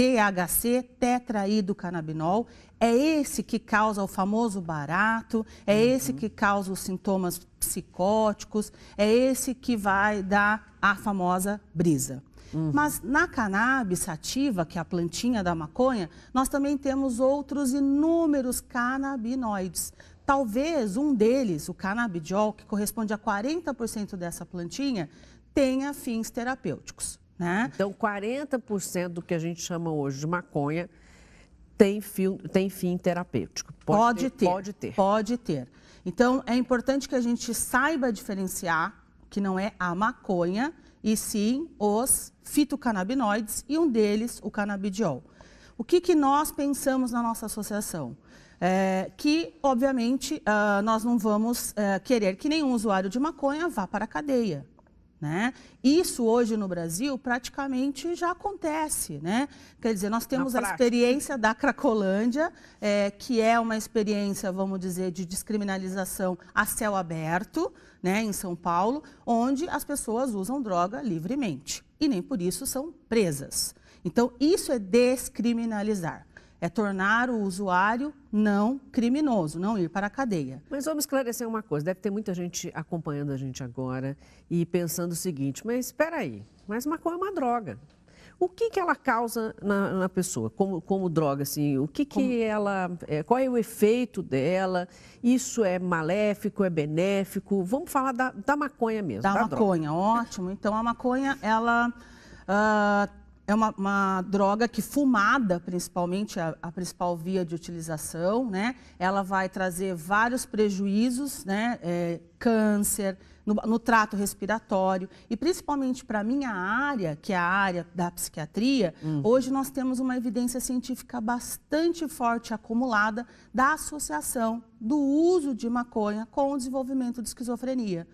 THC, tetraídocanabinol. É esse que causa o famoso barato, é uhum. esse que causa os sintomas psicóticos, é esse que vai dar a famosa brisa. Uhum. Mas na cannabis sativa, que é a plantinha da maconha, nós também temos outros inúmeros canabinoides. Talvez um deles, o canabidiol, que corresponde a 40% dessa plantinha, tenha fins terapêuticos. Né? Então, 40% do que a gente chama hoje de maconha tem, fio, tem fim terapêutico. Pode, pode ter, ter, Pode ter. Pode ter. Então, é importante que a gente saiba diferenciar que não é a maconha, e sim os fitocannabinoides e um deles o canabidiol. O que, que nós pensamos na nossa associação? É, que, obviamente, uh, nós não vamos uh, querer que nenhum usuário de maconha vá para a cadeia. Né? Isso hoje no Brasil praticamente já acontece. Né? Quer dizer, nós temos a experiência da Cracolândia, é, que é uma experiência, vamos dizer, de descriminalização a céu aberto, né, em São Paulo, onde as pessoas usam droga livremente e nem por isso são presas. Então, isso é descriminalizar é tornar o usuário não criminoso, não ir para a cadeia. Mas vamos esclarecer uma coisa: deve ter muita gente acompanhando a gente agora e pensando o seguinte, mas espera aí, mas maconha é uma droga. O que, que ela causa na, na pessoa, como, como, droga, assim, o que, que como... ela, é, qual é o efeito dela, isso é maléfico, é benéfico, vamos falar da, da maconha mesmo. Da, da maconha, droga. ótimo. Então, a maconha, ela uh, é uma, uma, droga que fumada, principalmente, é a, a, principal via de utilização, né? Ela vai trazer vários prejuízos, né? É, câncer, no, no, trato respiratório e principalmente para a minha área, que é a área da psiquiatria, hum. hoje nós temos uma evidência científica bastante forte acumulada da associação do uso de maconha com o desenvolvimento de esquizofrenia.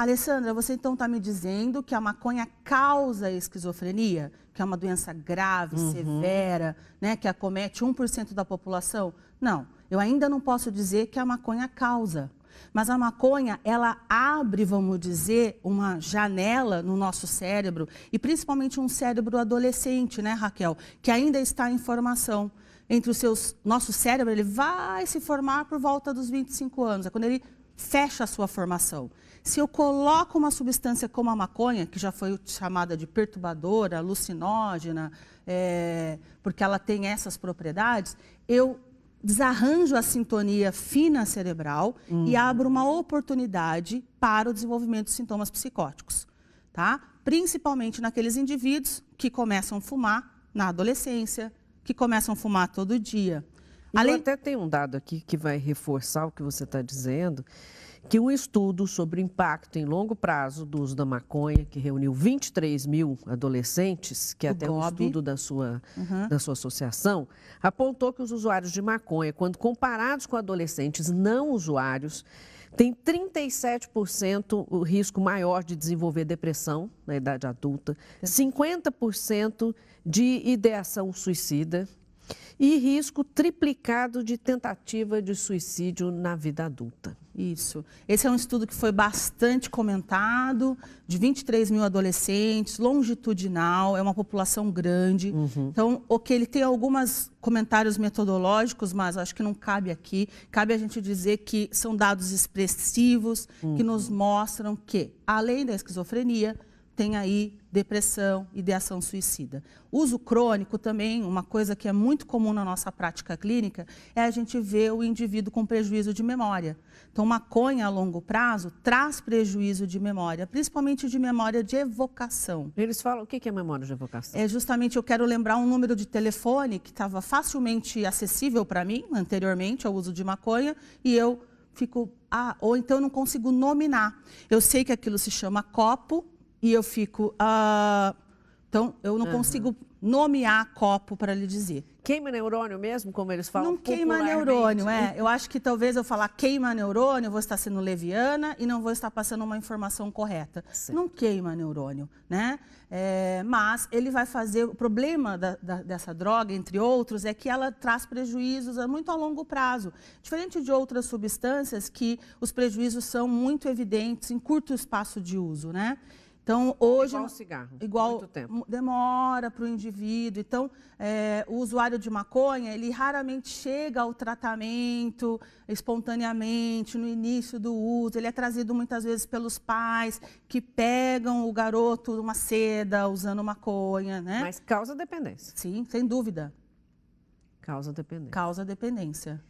Alessandra, você então está me dizendo que a maconha causa esquizofrenia, que é uma doença grave, uhum. severa, né, que acomete 1% da população? Não, eu ainda não posso dizer que a maconha causa. Mas a maconha, ela abre, vamos dizer, uma janela no nosso cérebro, e principalmente um cérebro adolescente, né, Raquel, que ainda está em formação. Entre os seus, nosso cérebro, ele vai se formar por volta dos 25 anos, é quando ele fecha a sua formação. Se eu coloco uma substância como a maconha, que já foi chamada de perturbadora, alucinógena, é, porque ela tem essas propriedades, eu desarranjo a sintonia fina cerebral hum. e uhum. abro uma oportunidade para o desenvolvimento de sintomas psicóticos, tá? Principalmente naqueles indivíduos que começam a fumar na adolescência, que começam a fumar todo dia. Além... Eu até tem um dado aqui que vai reforçar o que você está dizendo, que um estudo sobre o impacto em longo prazo do uso da maconha, que reuniu 23 mil adolescentes, que é até um estudo da sua, uhum. da sua associação, apontou que os usuários de maconha, quando comparados com adolescentes não usuários, tem 37% o risco maior de desenvolver depressão na idade adulta, 50% de ideação suicida, e risco triplicado de tentativa de suicídio na vida adulta. Isso. Esse é um estudo que foi bastante comentado, de 23 mil adolescentes, longitudinal, é uma população grande. Uhum. Então, ok, ele tem alguns comentários metodológicos, mas acho que não cabe aqui. Cabe a gente dizer que são dados expressivos, uhum. que nos mostram que, além da esquizofrenia, tem aí depressão, ideação suicida. Uso crônico também, uma coisa que é muito comum na nossa prática clínica, é a gente ver o indivíduo com prejuízo de memória. Então, maconha a longo prazo traz prejuízo de memória, principalmente de memória de evocação. Eles falam, o que é memória de evocação? É justamente, eu quero lembrar um número de telefone que estava facilmente acessível para mim, anteriormente ao uso de maconha, e eu fico, ah, ou então eu não consigo nominar. Eu sei que aquilo se chama copo, e eu fico. Ah, então, eu não uhum. consigo nomear copo para lhe dizer. Queima neurônio mesmo, como eles falam? Não queima neurônio, é. Eu acho que talvez eu falar queima neurônio, eu vou estar sendo leviana e não vou estar passando uma informação correta. Certo. Não queima neurônio, né? É, mas ele vai fazer. O problema da, da, dessa droga, entre outros, é que ela traz prejuízos muito a longo prazo. Diferente de outras substâncias que os prejuízos são muito evidentes em curto espaço de uso, né? Então, é hoje. Igual cigarro. Igual. Demora para o indivíduo. Então, é, o usuário de maconha, ele raramente chega ao tratamento espontaneamente, no início do uso. Ele é trazido muitas vezes pelos pais que pegam o garoto numa seda usando maconha, né? Mas causa dependência. Sim, sem dúvida. Causa dependência. Causa dependência.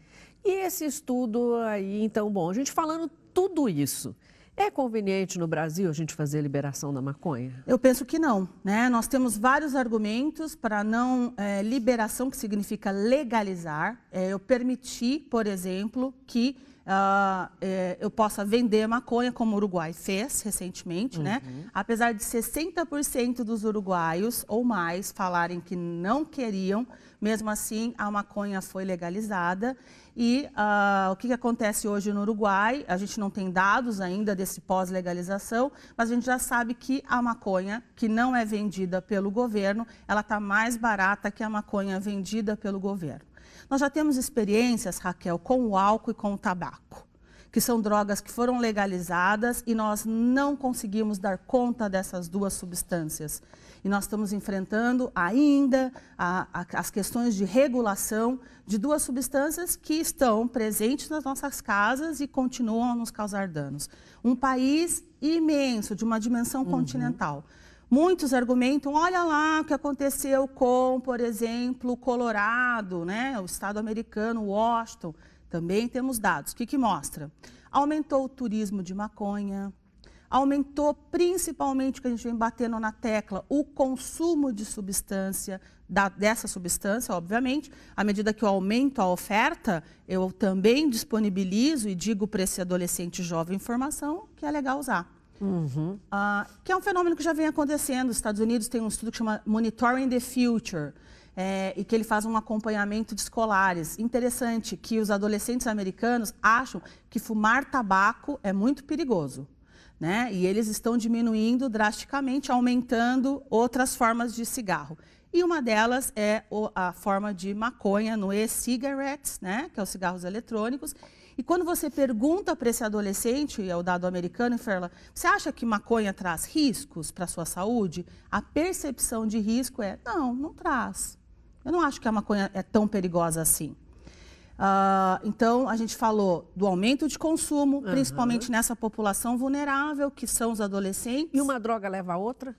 E esse estudo aí, então, bom, a gente falando tudo isso. É conveniente no Brasil a gente fazer a liberação da maconha? Eu penso que não. Né? Nós temos vários argumentos para não é, liberação, que significa legalizar. É, eu permiti, por exemplo, que uh, é, eu possa vender maconha, como o Uruguai fez recentemente, né? uhum. né? Apesar de 60% dos uruguaios ou mais falarem que não queriam, mesmo assim a maconha foi legalizada. E uh, o que, que acontece hoje no Uruguai? A gente não tem dados ainda desse pós-legalização, mas a gente já sabe que a maconha que não é vendida pelo governo, ela está mais barata que a maconha vendida pelo governo. Nós já temos experiências, Raquel, com o álcool e com o tabaco, que são drogas que foram legalizadas e nós não conseguimos dar conta dessas duas substâncias. E nós estamos enfrentando ainda a, a, as questões de regulação de duas substâncias que estão presentes nas nossas casas e continuam a nos causar danos. Um país imenso, de uma dimensão uhum. continental Muitos argumentam, olha lá o que aconteceu com, por exemplo, Colorado, né? o estado americano, Washington. Também temos dados. O que, que mostra? Aumentou o turismo de maconha, aumentou principalmente, que a gente vem batendo na tecla, o consumo de substância, da, dessa substância, obviamente. À medida que eu aumento a oferta, eu também disponibilizo e digo para esse adolescente jovem informação que é legal usar. Uhum. Ah, que é um fenômeno que já vem acontecendo. Os Estados Unidos tem um estudo que chama Monitoring the Future, é, e que ele faz um acompanhamento de escolares. Interessante que os adolescentes americanos acham que fumar tabaco é muito perigoso. Né? E eles estão diminuindo drasticamente, aumentando outras formas de cigarro. E uma delas é a forma de maconha no e-cigarettes, né? que é os cigarros eletrônicos. E quando você pergunta para esse adolescente, é o dado americano, e fala, você acha que maconha traz riscos para a sua saúde? A percepção de risco é, não, não traz. Eu não acho que a maconha é tão perigosa assim. Uh, então, a gente falou do aumento de consumo, uhum. principalmente nessa população vulnerável, que são os adolescentes. E uma droga leva a outra?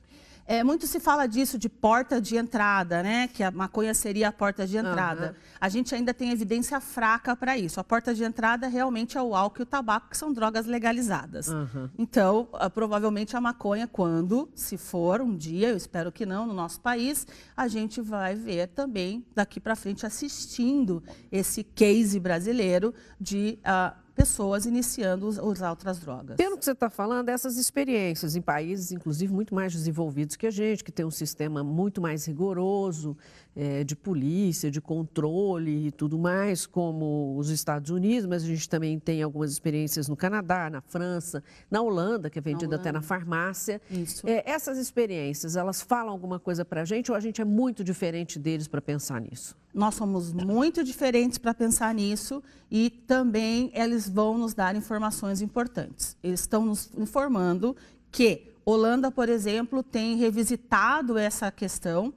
É, muito se fala disso de porta de entrada, né? Que a maconha seria a porta de entrada. Uhum. A gente ainda tem evidência fraca para isso. A porta de entrada realmente é o álcool e o tabaco, que são drogas legalizadas. Uhum. Então, ah, provavelmente a maconha, quando, se for um dia, eu espero que não, no nosso país, a gente vai ver também daqui para frente assistindo esse case brasileiro de uh, pessoas iniciando usar outras drogas. Pelo que você está falando, essas experiências em países, inclusive, muito mais desenvolvidos que a gente, que tem um sistema muito mais rigoroso, é, de polícia, de controle e tudo mais, como os Estados Unidos, mas a gente também tem algumas experiências no Canadá, na França, na Holanda, que é vendida até na farmácia. É, essas experiências, elas falam alguma coisa para a gente ou a gente é muito diferente deles para pensar nisso? Nós somos muito diferentes para pensar nisso e também eles vão nos dar informações importantes. Eles estão nos informando que Holanda, por exemplo, tem revisitado essa questão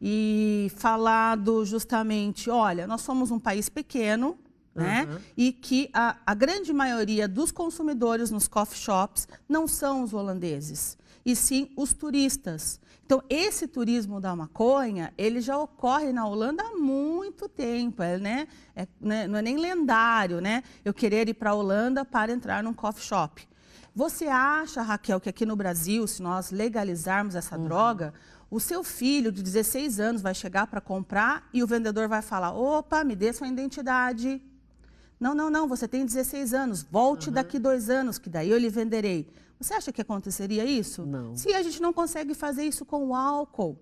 e falado justamente, olha, nós somos um país pequeno, né? Uhum. E que a, a, grande maioria dos consumidores nos coffee shops não são os holandeses, e sim os turistas. Então, esse turismo da maconha, ele já ocorre na Holanda há muito tempo, é, né? É, né? Não é nem lendário, né? Eu querer ir para a Holanda para entrar num coffee shop. Você acha, Raquel, que aqui no Brasil, se nós legalizarmos essa uhum. droga, o seu filho de 16 anos vai chegar para comprar e o vendedor vai falar: opa, me dê sua identidade. Não, não, não, você tem 16 anos, volte uhum. daqui dois anos, que daí eu lhe venderei. Você acha que aconteceria isso? Não. Se a gente não consegue fazer isso com o álcool.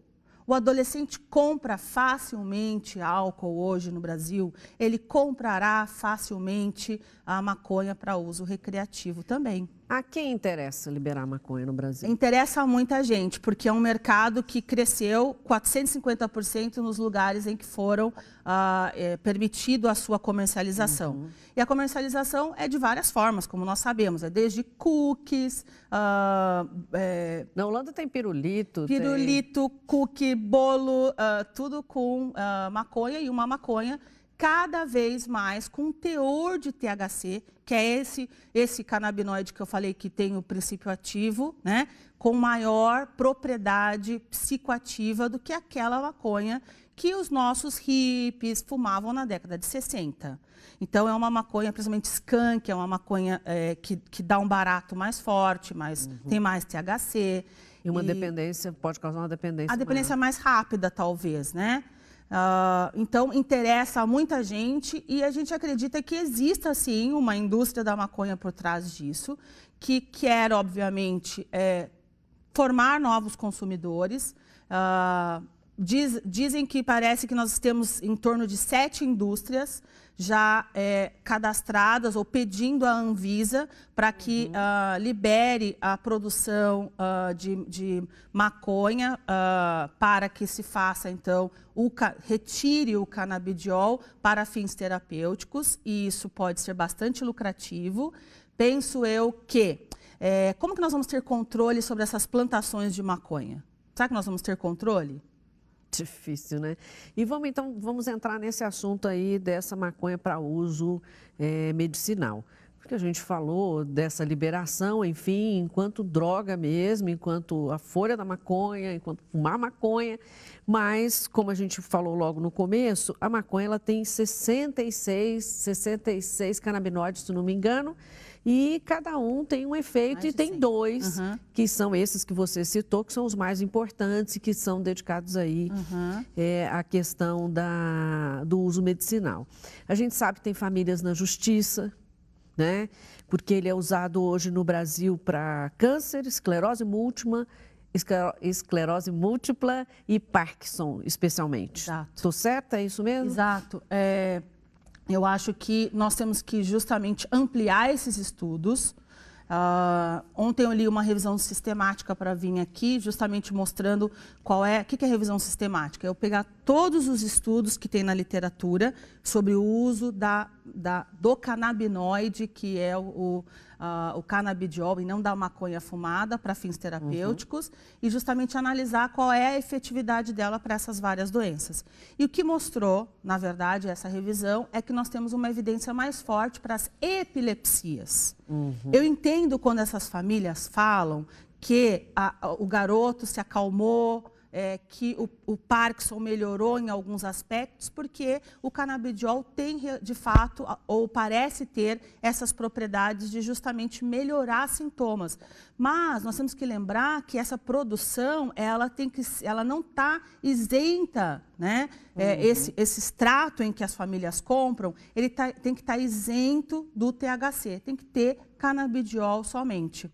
O adolescente compra facilmente álcool hoje no Brasil, ele comprará facilmente a maconha para uso recreativo também. A quem interessa liberar maconha no Brasil? Interessa a muita gente, porque é um mercado que cresceu 450% nos lugares em que foram ah, é, permitido a sua comercialização. Uhum. E a comercialização é de várias formas, como nós sabemos, é desde cookies. Ah, é, Na Holanda tem pirulito. Pirulito, tem... cookie, bolo, ah, tudo com ah, maconha e uma maconha cada vez mais com teor de THC, que é esse, esse canabinoide que eu falei que tem o princípio ativo, né? com maior propriedade psicoativa do que aquela maconha que os nossos hippies fumavam na década de 60. Então, é uma maconha, principalmente skunk, é uma maconha é, que, que dá um barato mais forte, mas uhum. tem mais THC. E uma e... dependência, pode causar uma dependência. A dependência maior. mais rápida, talvez, né? Uh, então, interessa a muita gente e a gente acredita que exista sim uma indústria da maconha por trás disso, que quer, obviamente, é, formar novos consumidores. Uh, Diz, dizem que parece que nós temos em torno de sete indústrias já é, cadastradas ou pedindo à Anvisa para que uhum. uh, libere a produção uh, de, de, maconha uh, para que se faça, então, o retire o canabidiol para fins terapêuticos e isso pode ser bastante lucrativo. Penso eu que, é, como que nós vamos ter controle sobre essas plantações de maconha? Será que nós vamos ter controle? Difícil, né? E vamos então, vamos entrar nesse assunto aí dessa maconha para uso é, medicinal porque a gente falou dessa liberação, enfim, enquanto droga mesmo, enquanto a folha da maconha, enquanto fumar maconha, mas como a gente falou logo no começo, a maconha ela tem 66, 66 canabinoides, se não me engano, e cada um tem um efeito e tem 100. dois, uhum. que são esses que você citou, que são os mais importantes e que são dedicados aí uhum. é, à questão da, do uso medicinal. A gente sabe que tem famílias na justiça né? Porque ele é usado hoje no Brasil para câncer, esclerose múltipla, esclerose múltipla e Parkinson, especialmente. Exato. Estou certa? É isso mesmo? Exato. É, eu acho que nós temos que justamente ampliar esses estudos Uh, ontem eu li uma revisão sistemática para vir aqui, justamente mostrando qual é. O que, que é revisão sistemática? É eu pegar todos os estudos que tem na literatura sobre o uso da, da do canabinoide, que é o, o uh, o canabidiol e não da maconha fumada para fins terapêuticos uhum. e justamente analisar qual é a efetividade dela para essas várias doenças. E o que mostrou, na verdade, essa revisão é que nós temos uma evidência mais forte para as epilepsias. Uhum. Eu entendo quando essas famílias falam que a, a, o garoto se acalmou, é, que o, o Parkinson melhorou em alguns aspectos, porque o canabidiol tem, de fato, ou parece ter essas propriedades de justamente melhorar sintomas. Mas nós temos que lembrar que essa produção, ela, tem que, ela não está isenta, né? É, uhum. esse, esse extrato em que as famílias compram, ele tá, tem que estar tá isento do THC, tem que ter canabidiol somente.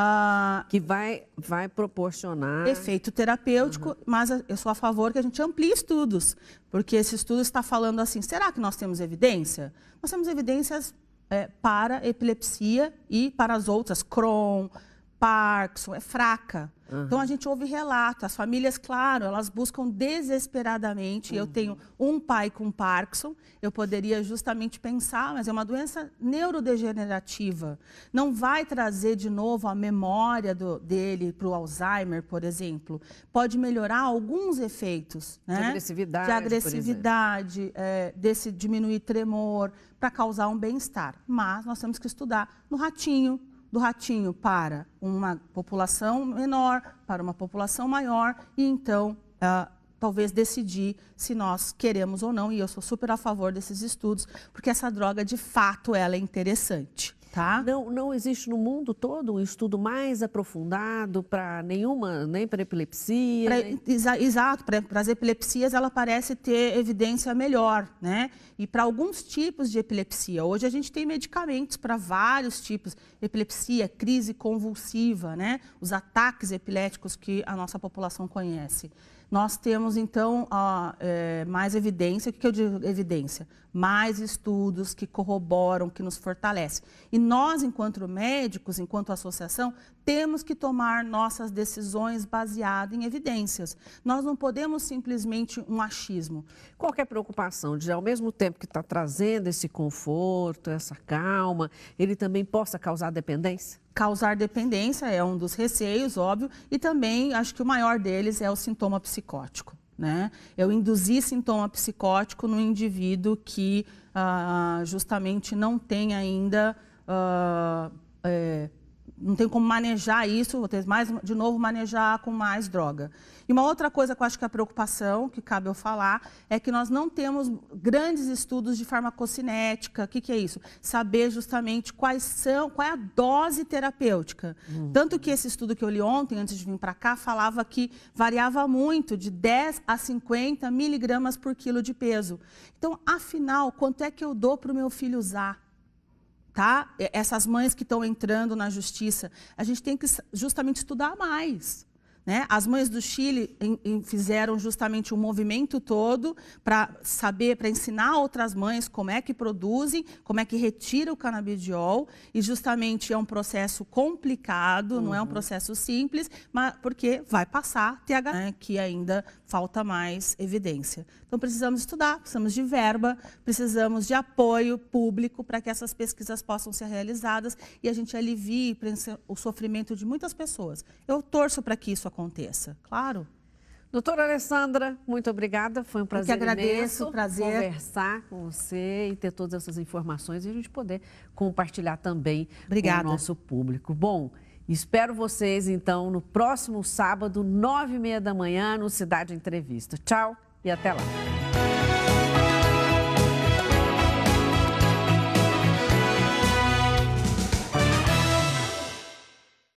Ah, que vai, vai proporcionar. Efeito terapêutico, uhum. mas eu sou a favor que a gente amplie estudos, porque esse estudo está falando assim: será que nós temos evidência? Nós temos evidências é, para epilepsia e para as outras, Crohn, Parkinson, é fraca. Uhum. Então a gente ouve relato. As famílias, claro, elas buscam desesperadamente. Uhum. Eu tenho um pai com Parkinson, eu poderia justamente pensar, mas é uma doença neurodegenerativa. Não vai trazer de novo a memória do, dele para o Alzheimer, por exemplo. Pode melhorar alguns efeitos, né? De agressividade. De agressividade, é, desse diminuir tremor, para causar um bem-estar. Mas nós temos que estudar no ratinho, do ratinho para uma população menor, para uma população maior, e então uh, talvez decidir se nós queremos ou não. E eu sou super a favor desses estudos, porque essa droga, de fato, ela é interessante. Tá? Não, não existe no mundo todo um estudo mais aprofundado para nenhuma, nem para epilepsia. Pra, Exa, exato, para as epilepsias ela parece ter evidência melhor, né? E para alguns tipos de epilepsia. Hoje a gente tem medicamentos para vários tipos: epilepsia, crise convulsiva, né? Os ataques epiléticos que a nossa população conhece nós temos então ó, é, mais evidência. O que eu digo evidência? Mais estudos que corroboram, que nos fortalecem. E nós, enquanto médicos, enquanto associação, temos que tomar nossas decisões baseadas em evidências. Nós não podemos simplesmente um achismo. Qualquer preocupação de, ao mesmo tempo que está trazendo esse conforto, essa calma, ele também possa causar dependência? causar dependência, é um dos receios, óbvio, e também acho que o maior deles é o sintoma psicótico. Né? Eu induzi sintoma psicótico no indivíduo que ah, justamente não tem ainda ah, é, não tenho como manejar isso, vou ter mais, de novo, manejar com mais droga. E uma outra coisa que eu acho que é a preocupação, que cabe eu falar, é que nós não temos grandes estudos de farmacocinética. O que, que é isso? Saber justamente quais são, qual é a dose terapêutica. Hum. Tanto que esse estudo que eu li ontem, antes de vir para cá, falava que variava muito, de 10 a 50 miligramas por quilo de peso. Então, afinal, quanto é que eu dou para o meu filho usar? tá? Essas mães que estão entrando na justiça, a gente tem que justamente estudar mais. Né? As mães do Chile em, em fizeram justamente um movimento todo para saber, para ensinar outras mães como é que produzem, como é que retira o canabidiol. E justamente é um processo complicado, uhum. não é um uhum. processo simples, mas porque vai passar TH, né? que ainda falta mais evidência. Então precisamos estudar, precisamos de verba, precisamos de apoio público para que essas pesquisas possam ser realizadas e a gente alivie o sofrimento de muitas pessoas. Eu torço para que isso aconteça aconteça. Claro. Doutora Alessandra, muito obrigada. Foi um prazer Eu que agradeço, prazer. conversar com você e ter todas essas informações e a gente poder compartilhar também obrigada. com o nosso público. Bom, espero vocês então no próximo sábado, nove e meia da manhã, no Cidade Entrevista. Tchau e até lá.